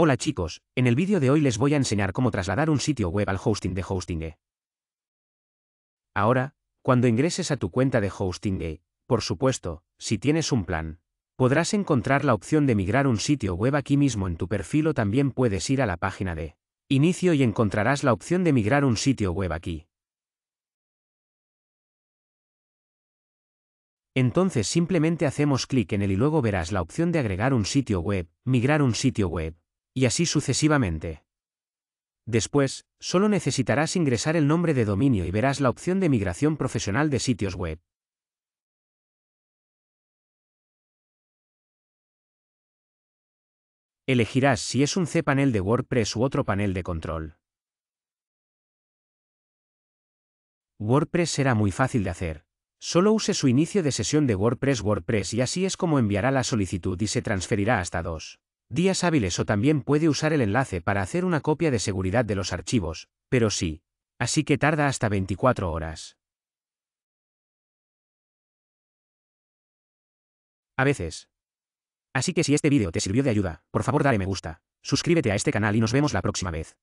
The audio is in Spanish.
Hola chicos, en el vídeo de hoy les voy a enseñar cómo trasladar un sitio web al hosting de Hostinge. Ahora, cuando ingreses a tu cuenta de Hostinge, por supuesto, si tienes un plan, podrás encontrar la opción de migrar un sitio web aquí mismo en tu perfil o también puedes ir a la página de Inicio y encontrarás la opción de migrar un sitio web aquí. Entonces simplemente hacemos clic en él y luego verás la opción de agregar un sitio web, migrar un sitio web y así sucesivamente. Después, solo necesitarás ingresar el nombre de dominio y verás la opción de migración profesional de sitios web. Elegirás si es un cPanel de WordPress u otro panel de control. WordPress será muy fácil de hacer. Solo use su inicio de sesión de WordPress WordPress y así es como enviará la solicitud y se transferirá hasta dos días hábiles o también puede usar el enlace para hacer una copia de seguridad de los archivos, pero sí, así que tarda hasta 24 horas. A veces. Así que si este vídeo te sirvió de ayuda, por favor dale me gusta, suscríbete a este canal y nos vemos la próxima vez.